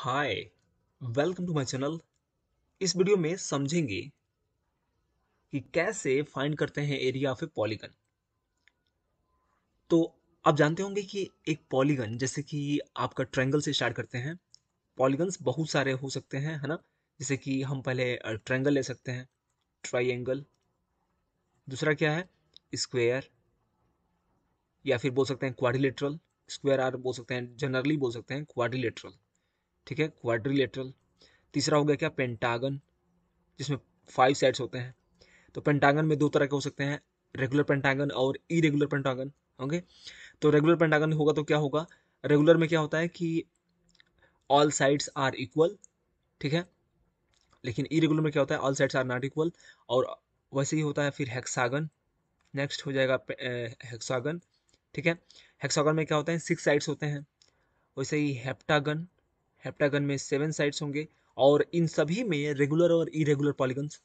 hi welcome to my channel इस video में समझेंगे कि कैसे फाइंड करते हैं एरिया ऑफ ए पॉलीगन तो आप जानते होंगे कि एक पॉलीगन जैसे कि आपका ट्रायंगल से स्टार्ट करते हैं पॉलीगन्स बहुत सारे हो सकते हैं है ना जैसे कि हम पहले ट्रायंगल ले सकते हैं ट्राइंगल दूसरा क्या है स्क्वेयर या फिर बोल सकते हैं क्वारिलेटरल स्क्वायर आर बोल सकते हैं जनरली बोल सकते हैं क्वारिलेटरल ठीक है क्वाड्रिलेटरल तीसरा हो गया क्या पेंटागन जिसमें फाइव साइड्स होते हैं तो पेंटागन में दो तरह के हो सकते हैं रेगुलर पेंटागन और इरेगुलर पेंटागन ओके तो रेगुलर पेंटागन होगा तो क्या होगा रेगुलर में क्या होता है कि ऑल साइड्स आर इक्वल ठीक है लेकिन इरेगुलर में क्या होता है all sides are not equal और वैसे ही होता है फिर हेक्सागन नेक्स्ट हो जाएगा हेक्सागन ठीक है हेक्सागन में क्या होता है सिक्स साइड्स होते हैं वैसे ही हेप्टागन हेप्टागन में सेवन साइड्स होंगे और इन सभी में रेगुलर और इरेगुलर पॉलीगन्स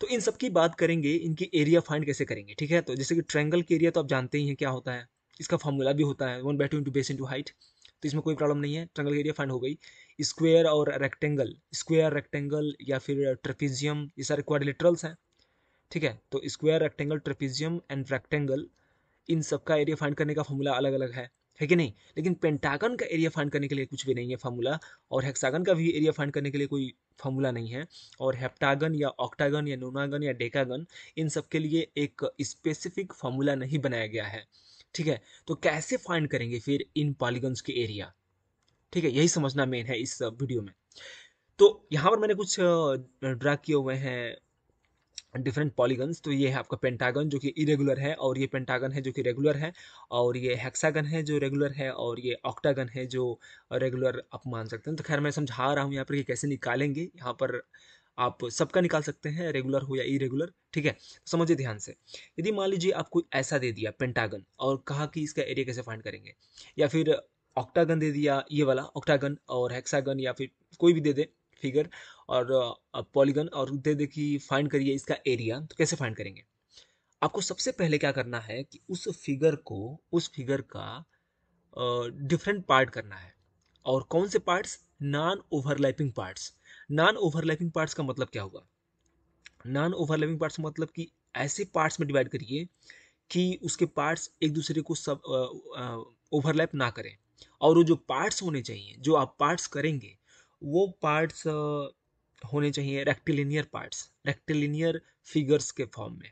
तो इन सब की बात करेंगे इनकी एरिया फाइंड कैसे करेंगे ठीक है तो जैसे कि ट्रैंगल के एरिया तो आप जानते ही हैं क्या होता है इसका फॉर्मूला भी होता है one by two into base into height तो इसमें कोई प्रॉब्लम नहीं है ट्रैंगल एरिया फाइंड हो गई स्क्वेयर और रेक्टेंगल स्क्वेयर रेक्टेंगल या फिर ट्रेपिजियम ये सारे क्वारिलेटरल्स हैं ठीक है तो square rectangle trapezium and rectangle इन सब का एरिया फाइंड करने का फॉर्मूला अलग अलग है है कि नहीं लेकिन पेंटागन का एरिया फाइंड करने के लिए कुछ भी नहीं है फार्मूला और हेक्सागन का भी एरिया फाइंड करने के लिए कोई फार्मूला नहीं है और हेप्टागन या ऑक्टागन या नोनागन या डेकागन इन सब के लिए एक स्पेसिफिक फार्मूला नहीं बनाया गया है ठीक है तो कैसे फाइंड करेंगे फिर इन पॉलीगन्स के एरिया ठीक है यही समझना मेन है इस वीडियो में तो यहाँ पर मैंने कुछ ड्रा किए हुए हैं डिफरेंट पॉलीगन्स तो ये है आपका पेंटागन जो कि इरेगुलर है और ये पेंटागन है जो कि रेगुलर है और ये हेक्सागन है जो रेगुलर है और ये ऑक्टागन है जो रेगुलर आप मान सकते हैं तो खैर मैं समझा रहा हूँ यहाँ पर कि कैसे निकालेंगे यहाँ पर आप सबका निकाल सकते हैं रेगुलर हो या इरेगुलर ठीक है समझिए ध्यान से यदि मान लीजिए आपको ऐसा दे दिया पेंटागन और कहा कि इसका एरिया कैसे फाइंड करेंगे या फिर ऑक्टागन दे दिया ये वाला ऑक्टागन और हेक्सागन या फिर कोई भी दे दे फिगर और पॉलीगन और दे दे कि फाइंड करिए इसका एरिया तो कैसे फाइंड करेंगे आपको सबसे पहले क्या करना है कि उस फिगर को उस फिगर का डिफरेंट पार्ट करना है और कौन से parts non overlapping parts non overlapping parts का मतलब क्या हुआ नॉन ओवरलैपिंग पार्ट्स मतलब कि ऐसे पार्ट्स में डिवाइड करिए कि उसके पार्ट्स एक दूसरे को सब ओवरलैप ना करें और वो जो पार्ट्स होने चाहिए जो आप पार्ट्स करेंगे वो पार्ट्स होने चाहिए रेक्टिलिनियर पार्ट्स रेक्टिलिनियर फिगर्स के फॉर्म में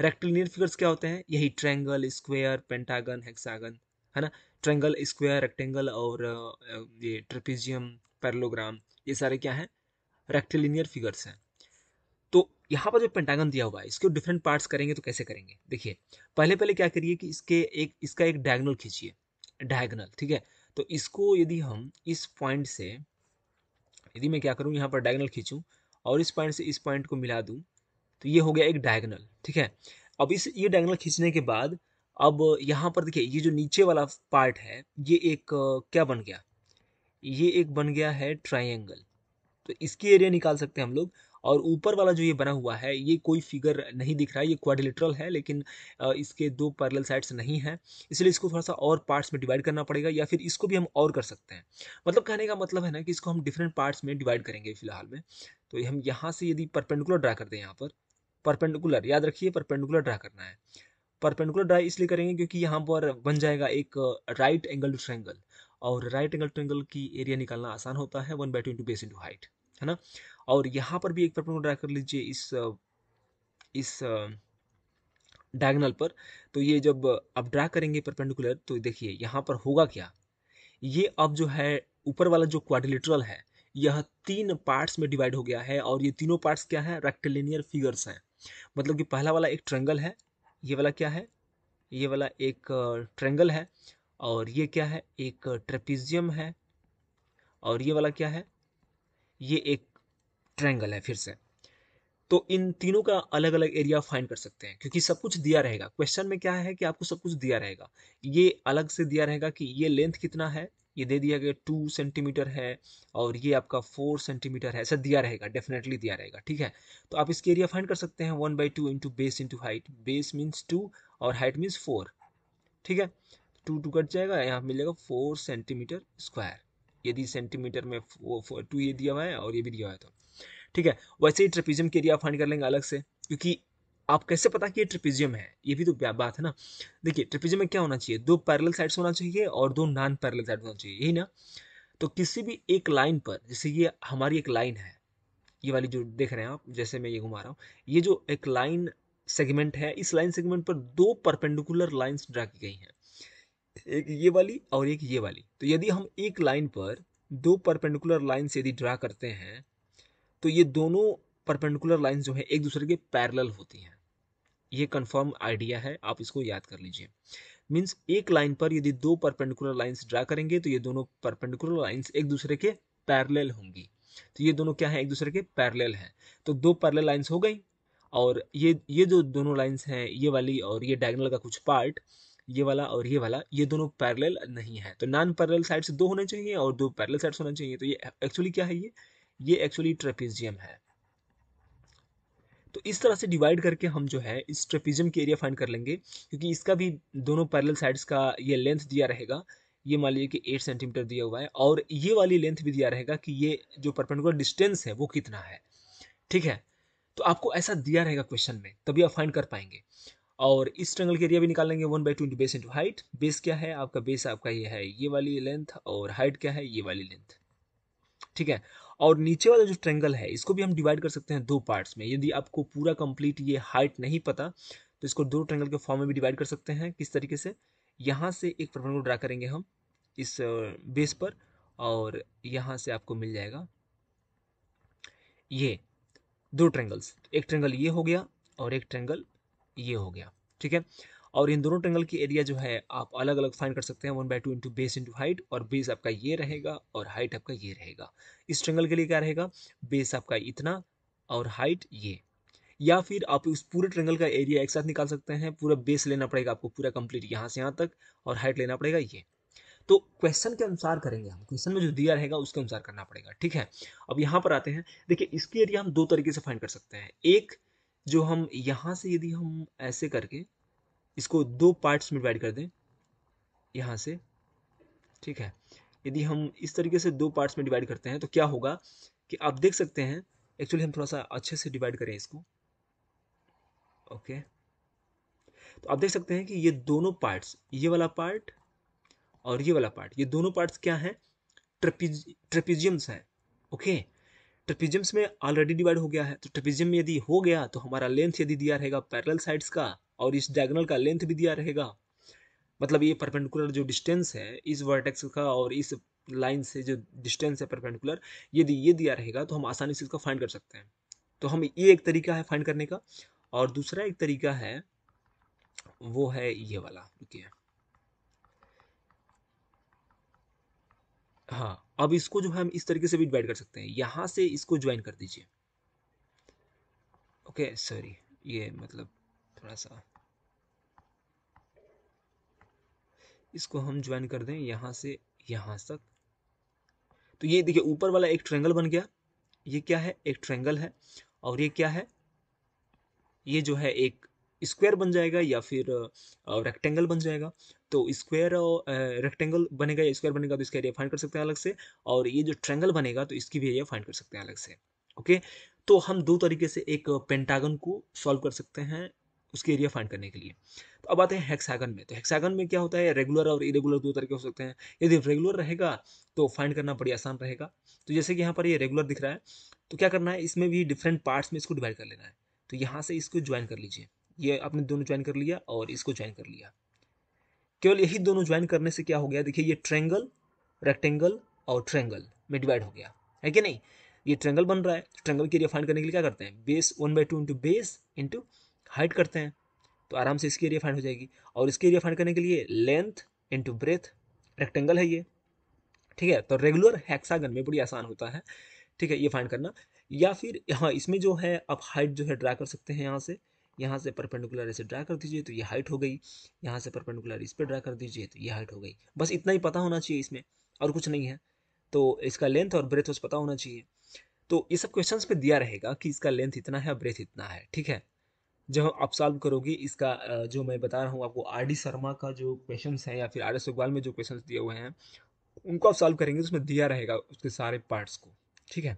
रेक्टिलिनियर फिगर्स क्या होते हैं यही ट्रैंगल स्क्वेयर पेंटागन हेक्सागन है ना ट्रैंगल स्क्वेयर रेक्टेंगल और ये ट्रेपीजियम पैरलोग्राम ये सारे क्या हैं रेक्टिलिनियर फिगर्स हैं तो यहाँ पर जो पेंटागन दिया हुआ है इसके डिफरेंट पार्ट्स करेंगे तो कैसे करेंगे देखिए पहले पहले क्या करिए कि इसके एक इसका एक डायगनल खींचिए डायगनल ठीक है तो इसको यदि हम इस पॉइंट से यदि मैं क्या करूँ यहाँ पर डायगनल खींचूँ और इस पॉइंट से इस पॉइंट को मिला दूँ तो ये हो गया एक डायगनल ठीक है अब इस ये डायगनल खींचने के बाद अब यहाँ पर देखिए ये जो नीचे वाला पार्ट है ये एक क्या बन गया ये एक बन गया है ट्राइंगल तो इसकी एरिया निकाल सकते हैं हम लोग और ऊपर वाला जो ये बना हुआ है ये कोई फिगर नहीं दिख रहा है ये क्वाड्रिलेटरल है लेकिन इसके दो पैरेलल साइड्स नहीं हैं इसलिए इसको थोड़ा सा और पार्ट्स में डिवाइड करना पड़ेगा या फिर इसको भी हम और कर सकते हैं मतलब कहने का मतलब है ना कि इसको हम डिफरेंट पार्ट्स में डिवाइड करेंगे फिलहाल में तो हम यहाँ से यदि परपेंडिकुलर ड्रा करते हैं यहाँ पर परपेंडिकुलर याद रखिए परपेंडिकुलर ड्रा करना है परपेंडिकुलर ड्रा इसलिए करेंगे क्योंकि यहाँ पर बन जाएगा एक राइट एंगल ट्रैंगल और राइट एंगल ट्रैंगल की एरिया निकालना आसान होता है one by two into base into height है ना और यहाँ पर भी एक पेपर ड्रा कर लीजिए इस इस डायगनल पर तो ये जब आप ड्रा करेंगे परपेंडिकुलर तो देखिए यहाँ पर होगा क्या ये अब जो है ऊपर वाला जो क्वाड्रिलेटरल है यह तीन पार्ट्स में डिवाइड हो गया है और ये तीनों पार्ट्स क्या है रेक्टिलिनियर फिगर्स हैं मतलब कि पहला वाला एक ट्रेंगल है ये वाला क्या है ये वाला एक ट्रेंगल है और ये क्या है एक ट्रेपिजियम है और ये वाला क्या है ये एक ट्रैंगल है फिर से तो इन तीनों का अलग अलग एरिया फाइंड कर सकते हैं क्योंकि सब कुछ दिया रहेगा क्वेश्चन में क्या है कि आपको सब कुछ दिया रहेगा ये अलग से दिया रहेगा कि ये लेंथ कितना है ये दे दिया गया टू सेंटीमीटर है और ये आपका फोर सेंटीमीटर है ऐसा दिया रहेगा डेफिनेटली दिया रहेगा ठीक है तो आप इसके एरिया फाइंड कर सकते हैं one by two into base into height base means two और हाइट मीन्स फोर ठीक है टू टू कट जाएगा यहाँ मिलेगा फोर सेंटीमीटर स्क्वायर यदि सेंटीमीटर में वो टू ये दिया हुआ है और ये भी दिया हुआ है तो ठीक है वैसे ही ट्रेपीजियम के एरिया फाइंड कर लेंगे अलग से क्योंकि आप कैसे पता कि ये ट्रिपिजियम है ये भी तो बात है ना देखिए ट्रिपिजियम में क्या होना चाहिए दो पैरल साइड्स होना चाहिए और दो नॉन पैरल साइड होना चाहिए यही ना तो किसी भी एक लाइन पर जैसे ये हमारी एक लाइन है ये वाली जो देख रहे हैं आप जैसे मैं ये घुमा रहा हूँ ये जो एक लाइन सेगमेंट है इस लाइन सेगमेंट पर दो परपेंडिकुलर लाइंस ड्रा की गई हैं एक ये वाली और एक ये वाली तो यदि हम एक लाइन पर दो परपेंडिकुलर लाइन से यदि ड्रा करते हैं तो ये दोनों परपेंडिकुलर लाइन जो है एक दूसरे के पैरेलल होती हैं ये कन्फर्म आइडिया है आप इसको याद कर लीजिए मीन्स एक लाइन पर यदि दो परपेंडिकुलर लाइन्स ड्रा करेंगे तो ये दोनों परपेंडिकुलर लाइन्स एक दूसरे के पैरेलल होंगी तो ये दोनों क्या है एक दूसरे के पैरेलल हैं तो दो पैरेलल लाइंस हो गई और ये ये जो दोनों लाइंस हैं ये वाली और ये डायगनल का कुछ पार्ट ये वाला और ये वाला ये दोनों पैरेलल नहीं है तो नॉन पैरेलल साइड्स दो होने चाहिए और दो पैरेलल साइड्स होने चाहिए तो ये एक्चुअली क्या है ये ये एक्चुअली ट्रेपीजियम है तो इस तरह से डिवाइड करके हम जो है इस ट्रेपीजियम के एरिया फाइंड कर लेंगे क्योंकि इसका भी दोनों पैरेलल साइड्स का ये लेंथ दिया रहेगा ये मान लीजिए कि एट सेंटीमीटर दिया हुआ है और ये वाली लेंथ भी दिया रहेगा कि ये जो परपेंडिकुलर डिस्टेंस है वो कितना है ठीक है तो आपको ऐसा दिया रहेगा क्वेश्चन में तभी आप फाइंड कर पाएंगे और इस ट्रंगल के एरिया भी निकाल लेंगे one by twenty base into height base क्या है आपका बेस आपका ये है ये वाली लेंथ और हाइट क्या है ये वाली लेंथ ठीक है और नीचे वाला जो ट्रेंगल है इसको भी हम डिवाइड कर सकते हैं दो पार्ट्स में यदि आपको पूरा कंप्लीट ये हाइट नहीं पता तो इसको दो ट्रेंगल के फॉर्म में भी डिवाइड कर सकते हैं किस तरीके से यहाँ से एक परपेंडिकुलर ड्रा करेंगे हम इस बेस पर और यहाँ से आपको मिल जाएगा ये दो ट्रेंगल्स एक ट्रेंगल ये हो गया और एक ट्रेंगल ये हो गया ठीक है और इन दोनों ट्रेंगल की एरिया जो है आप अलग अलग फाइन कर सकते हैं one by two into base into height और बेस आपका ये रहेगा और हाइट आपका ये रहेगा इस ट्रेंगल के लिए क्या रहेगा बेस आपका इतना और हाइट ये या फिर आप उस पूरे ट्रेंगल का एरिया एक साथ निकाल सकते हैं पूरा बेस लेना पड़ेगा आपको पूरा कंप्लीट यहाँ से यहाँ तक और हाइट लेना पड़ेगा ये तो क्वेश्चन के अनुसार करेंगे हम क्वेश्चन में जो दिया रहेगा उसके अनुसार करना पड़ेगा ठीक है अब यहाँ पर आते हैं देखिए इसकी एरिया हम दो तरीके से फाइंड कर सकते हैं एक जो हम यहाँ से यदि हम ऐसे करके इसको दो पार्ट्स में डिवाइड कर दें यहाँ से ठीक है यदि हम इस तरीके से दो पार्ट्स में डिवाइड करते हैं तो क्या होगा कि आप देख सकते हैं एक्चुअली हम थोड़ा सा अच्छे से डिवाइड करें इसको ओके तो आप देख सकते हैं कि ये दोनों पार्ट्स ये वाला पार्ट और ये वाला पार्ट ये दोनों पार्ट्स क्या हैं ट्रपीज ट्रपीजियम्स हैं ओके ट्रेपीजियम्स में ऑलरेडी डिवाइड हो गया है तो ट्रेपीजियम में यदि हो गया तो हमारा लेंथ यदि दिया रहेगा पैरल साइड्स का और इस डायगनल का लेंथ भी दिया रहेगा मतलब ये परपेंडिकुलर जो डिस्टेंस है इस वर्टेक्स का और इस लाइन से जो डिस्टेंस है परपेंडिकुलर यदि ये दिया रहेगा तो हम आसानी से इसका फाइंड कर सकते हैं तो हम ये एक तरीका है फाइंड करने का और दूसरा एक तरीका है वो है ये वाला है हाँ अब इसको जो है हम इस तरीके से भी डिवाइड कर सकते हैं यहाँ से इसको ज्वाइन कर दीजिए ओके सॉरी ये मतलब थोड़ा सा इसको हम ज्वाइन कर दें यहाँ से यहाँ तक तो ये देखिए ऊपर वाला एक ट्रेंगल बन गया ये क्या है एक ट्रेंगल है और ये क्या है ये जो है एक स्क्वायर बन जाएगा या फिर रेक्टेंगल बन जाएगा तो स्क्वायर रेक्टेंगल बनेगा या स्क्वायर बनेगा तो इसका एरिया फाइंड कर सकते हैं अलग से और ये जो ट्रेंगल बनेगा तो इसकी भी एरिया फाइंड कर सकते हैं अलग से ओके तो हम दो तरीके से एक पेंटागन को सॉल्व कर सकते हैं उसके एरिया फाइंड करने के लिए तो अब आते हैं हेक्सागन में तो हेक्सागन में क्या होता है रेगुलर और इरेगुलर दो तरीके हो सकते हैं यदि रेगुलर रहेगा तो फाइंड करना बड़ी आसान रहेगा तो जैसे कि यहाँ पर ये रेगुलर दिख रहा है तो क्या करना है इसमें भी डिफरेंट पार्ट्स में इसको डिवाइड कर लेना है तो यहाँ से इसको ज्वाइन कर लीजिए ये आपने दोनों ज्वाइन कर लिया और इसको ज्वाइन कर लिया केवल यही दोनों ज्वाइन करने से क्या हो गया देखिए ये ट्रेंगल रेक्टेंगल और ट्रेंगल में डिवाइड हो गया है कि नहीं ये ट्रेंगल बन रहा है ट्रेंगल की एरिया फाइंड करने के लिए क्या करते हैं base one by two into base into height करते हैं तो आराम से इसकी एरिया फाइंड हो जाएगी और इसकी एरिया फाइंड करने के लिए लेंथ इंटू ब्रेथ रेक्टेंगल है ये ठीक है तो रेगुलर हेक्सागन में बड़ी आसान होता है ठीक है ये फाइंड करना या फिर हाँ इसमें जो है आप हाइट जो है ड्रा कर सकते हैं यहाँ से यहाँ से परपेंडिकुलर ऐसे ड्रा कर दीजिए तो ये हाइट हो गई यहाँ से परपेंडिकुलर इस पर ड्रा कर दीजिए तो ये हाइट हो गई बस इतना ही पता होना चाहिए इसमें और कुछ नहीं है तो इसका लेंथ और ब्रेथ उस पता होना चाहिए तो ये सब क्वेश्चन पर दिया रहेगा कि इसका लेंथ इतना है ब्रेथ इतना है ठीक है जब आप सॉल्व करोगे इसका जो मैं बता रहा हूँ आपको आर डी शर्मा का जो क्वेश्चन है या फिर आर एस अग्रवाल में जो क्वेश्चन दिए हुए हैं उनको आप सॉल्व करेंगे तो उसमें दिया रहेगा उसके सारे पार्ट्स को ठीक है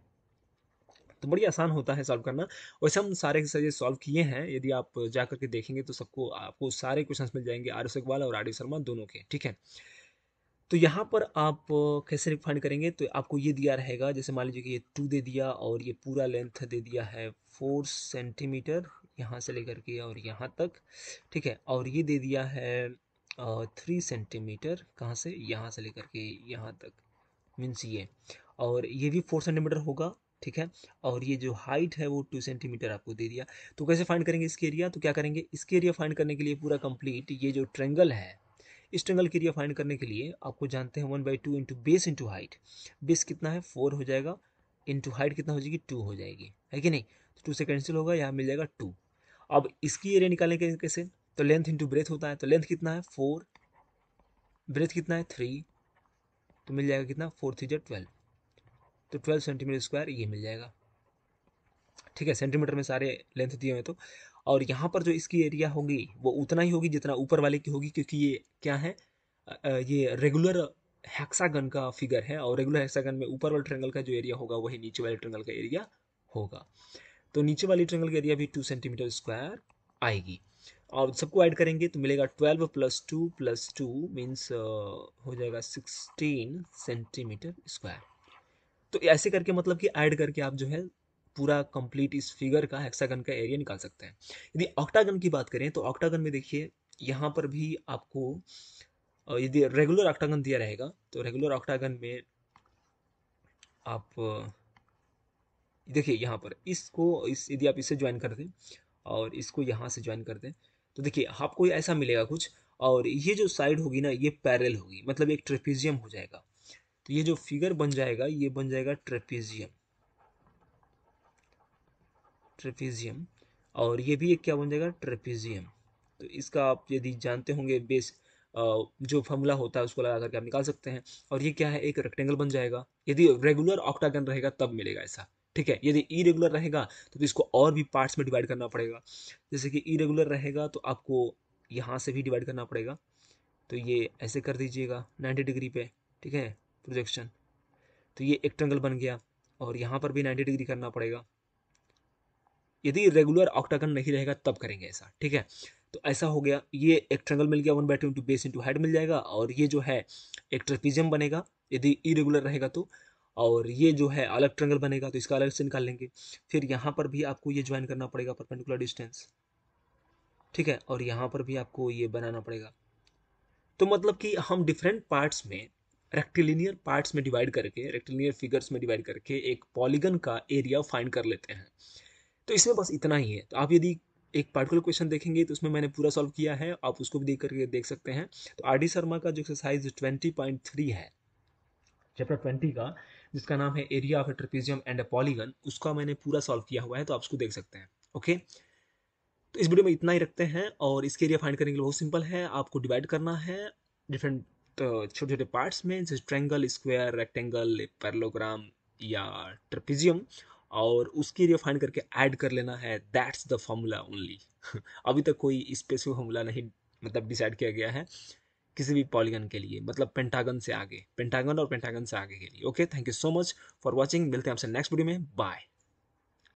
तो बड़ी आसान होता है सॉल्व करना वैसे हम सारे सजे सॉल्व किए हैं यदि आप जा करके देखेंगे तो सबको आपको सारे क्वेश्चन मिल जाएंगे एस अकबाल और डी शर्मा दोनों के ठीक है तो यहाँ पर आप कैसे रिफाइंड करेंगे तो आपको ये दिया रहेगा जैसे मान लीजिए कि ये टू दे दिया और ये पूरा लेंथ दे दिया है फोर सेंटीमीटर यहाँ से लेकर के और यहाँ तक ठीक है और ये दे दिया है थ्री सेंटीमीटर कहाँ से यहाँ से लेकर के यहाँ तक मीन्स ये और ये भी फोर सेंटीमीटर होगा ठीक है और ये जो हाइट है वो टू सेंटीमीटर आपको दे दिया तो कैसे फाइंड करेंगे इसके एरिया तो क्या करेंगे इसके एरिया फाइंड करने के लिए पूरा कंप्लीट ये जो ट्रेंगल है इस ट्रेंगल के एरिया फाइंड करने के लिए आपको जानते हैं one by two into base into height base कितना है फोर हो जाएगा इंटू हाइट कितना हो जाएगी टू हो जाएगी है कि नहीं तो टू से कैंसिल होगा यहाँ मिल जाएगा टू अब इसकी एरिया निकालेंगे कैसे तो लेंथ इंटू ब्रेथ होता है तो लेंथ कितना है फोर ब्रेथ कितना है थ्री तो मिल जाएगा कितना फोर थ्री जो ट्वेल्व तो ट्वेल्व सेंटीमीटर स्क्वायर ये मिल जाएगा ठीक है सेंटीमीटर में सारे लेंथ दिए हुए तो और यहाँ पर जो इसकी एरिया होगी वो उतना ही होगी जितना ऊपर वाले की होगी क्योंकि ये क्या है ये रेगुलर हैक्सागन का फिगर है और रेगुलर हैक्सागन में ऊपर वाले ट्रेंगल का जो एरिया होगा वही नीचे वाले ट्रेंगल का एरिया होगा तो नीचे वाली ट्रेंगल का एरिया भी टू सेंटीमीटर स्क्वायर आएगी और सबको ऐड करेंगे तो मिलेगा twelve plus two plus two means हो जाएगा सिक्सटीन सेंटीमीटर स्क्वायर तो ऐसे करके मतलब कि ऐड करके आप जो है पूरा कंप्लीट इस फिगर का हेक्सागन का एरिया निकाल सकते हैं यदि ऑक्टागन की बात करें तो ऑक्टागन में देखिए यहाँ पर भी आपको यदि रेगुलर ऑक्टागन दिया रहेगा तो रेगुलर ऑक्टागन में आप देखिए यहाँ पर इसको इस यदि आप इसे ज्वाइन कर दें और इसको यहाँ से ज्वाइन कर दें तो देखिए आपको ऐसा मिलेगा कुछ और ये जो साइड होगी ना ये पैरल होगी मतलब एक ट्रेपिजियम हो जाएगा तो ये जो फिगर बन जाएगा ये बन जाएगा ट्रेपीजियम ट्रेपीजियम और ये भी एक क्या बन जाएगा ट्रेपीजियम तो इसका आप यदि जानते होंगे बेस जो फॉर्मूला होता है उसको लगा करके आप निकाल सकते हैं और ये क्या है एक रेक्टेंगल बन जाएगा यदि रेगुलर ऑक्टागन रहेगा तब मिलेगा ऐसा ठीक है यदि इरेगुलर रहेगा तो, इसको और भी पार्ट्स में डिवाइड करना पड़ेगा जैसे कि इरेगुलर रहेगा तो आपको यहाँ से भी डिवाइड करना पड़ेगा तो ये ऐसे कर दीजिएगा 90 डिग्री पे ठीक है प्रोजेक्शन तो ये एक्टेंगल बन गया और यहाँ पर भी 90 डिग्री करना पड़ेगा यदि रेगुलर ऑक्टागन नहीं रहेगा तब करेंगे ऐसा ठीक है तो ऐसा हो गया ये एक ट्रंगल मिल गया one by two into base into height मिल जाएगा और ये जो है एक ट्रेपीजियम बनेगा यदि इरेगुलर रहेगा तो और ये जो है अलग ट्रंगल बनेगा तो इसका अलग से निकाल लेंगे फिर यहाँ पर भी आपको ये ज्वाइन करना पड़ेगा परपेंडिकुलर डिस्टेंस ठीक है और यहाँ पर भी आपको ये बनाना पड़ेगा तो मतलब कि हम डिफरेंट पार्ट्स में रेक्टिलिनियर पार्ट्स में डिवाइड करके रेक्टिलिनियर फिगर्स में डिवाइड करके एक पॉलीगन का एरिया फाइंड कर लेते हैं तो इसमें बस इतना ही है तो आप यदि एक पार्टिकुलर क्वेश्चन देखेंगे तो उसमें मैंने पूरा सॉल्व किया है आप उसको भी देख करके देख सकते हैं तो आर डी शर्मा का जो एक्सरसाइज ट्वेंटी पॉइंट थ्री है चैप्टर ट्वेंटी का जिसका नाम है area of a trapezium and a polygon उसका मैंने पूरा सॉल्व किया हुआ है तो आप उसको देख सकते हैं ओके तो इस वीडियो में इतना ही रखते हैं और इसके एरिया फाइंड करने के लिए बहुत सिंपल है आपको डिवाइड करना है डिफरेंट तो छोटे छोटे पार्ट्स में जैसे ट्रेंगल स्क्वायर रेक्टेंगल पैरलोग्राम या ट्रपिजियम और उसकी रिफाइन करके ऐड कर लेना है दैट्स द फॉर्मूला ओनली अभी तक कोई स्पेसिफिक फॉर्मूला नहीं मतलब डिसाइड किया गया है किसी भी पॉलीगन के लिए मतलब पेंटागन से आगे पेंटागन और पेंटागन से आगे के लिए okay thank you so much for watching मिलते हैं आपसे नेक्स्ट वीडियो में बाय